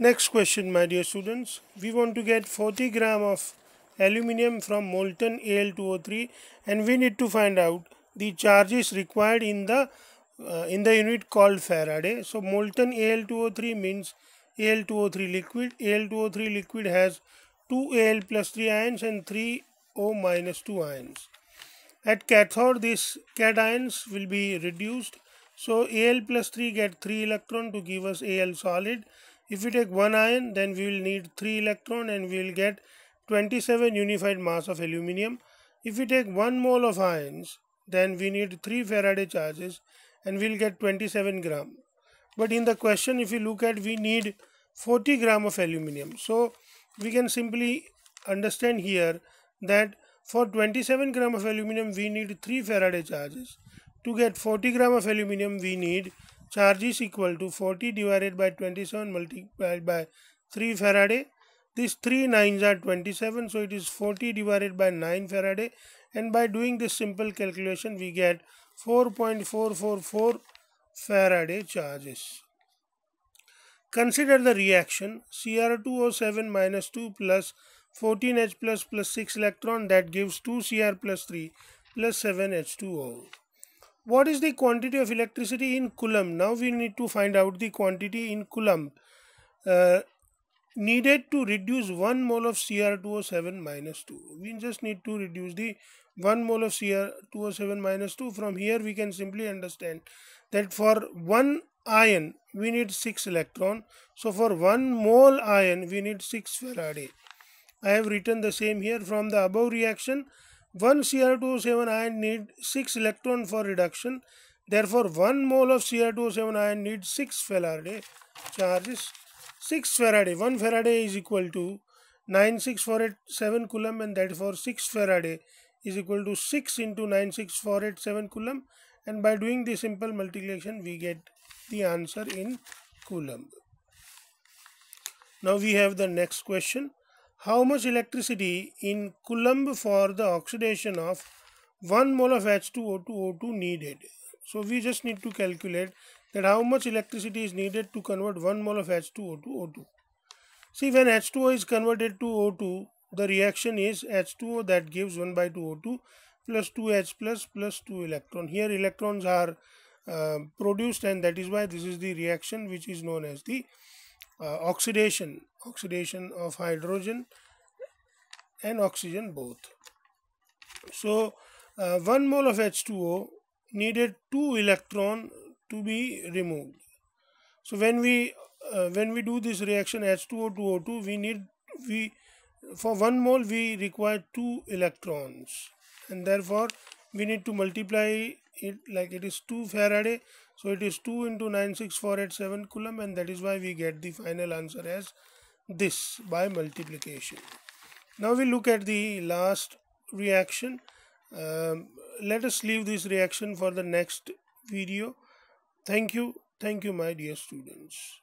Next question my dear students, we want to get 40 gram of aluminium from molten Al2O3 and we need to find out the charges required in the uh, in the unit called Faraday. So molten Al2O3 means Al2O3 liquid. Al2O3 liquid has 2 Al plus 3 ions and 3 O minus 2 ions. At cathode these cations will be reduced. So Al plus 3 get 3 electron to give us Al solid if we take one ion then we will need 3 electron and we will get 27 unified mass of aluminium. If we take 1 mole of ions then we need 3 Faraday charges and we will get 27 gram. But in the question if you look at we need 40 gram of aluminium. So we can simply understand here that for 27 gram of aluminium we need 3 Faraday charges. To get 40 gram of aluminium we need charge is equal to 40 divided by 27 multiplied by 3 Faraday. These 3 9s are 27 so it is 40 divided by 9 Faraday and by doing this simple calculation we get 4.444 Faraday charges. Consider the reaction Cr2O7 minus 2 plus 14H plus plus 6 electron that gives 2Cr plus 3 plus 7H2O what is the quantity of electricity in coulomb now we need to find out the quantity in coulomb uh, needed to reduce 1 mole of cr2o7 minus 2 we just need to reduce the 1 mole of cr2o7 minus 2 from here we can simply understand that for one ion we need 6 electron so for 1 mole ion we need 6 faraday i have written the same here from the above reaction 1 Cr2O7 ion need 6 electron for reduction. Therefore, 1 mole of Cr2O7 ion needs 6 Faraday charges. 6 Faraday, 1 Faraday is equal to 96487 coulomb and therefore 6 Faraday is equal to 6 into 96487 coulomb and by doing the simple multiplication we get the answer in coulomb. Now we have the next question how much electricity in coulomb for the oxidation of 1 mole of H2O2 O2 needed. So we just need to calculate that how much electricity is needed to convert 1 mole of H2O2 O2. See when H2O is converted to O2 the reaction is H2O that gives 1 by 2 O2 plus 2H plus plus 2 electron. Here electrons are uh, produced and that is why this is the reaction which is known as the uh, oxidation oxidation of hydrogen and oxygen both so uh, 1 mole of H2O needed 2 electron to be removed so when we uh, when we do this reaction H2O2O2 we need we for 1 mole we require 2 electrons and therefore we need to multiply it like it is 2 Faraday so it is 2 into 96487 coulomb and that is why we get the final answer as this by multiplication. Now we look at the last reaction. Um, let us leave this reaction for the next video. Thank you. Thank you my dear students.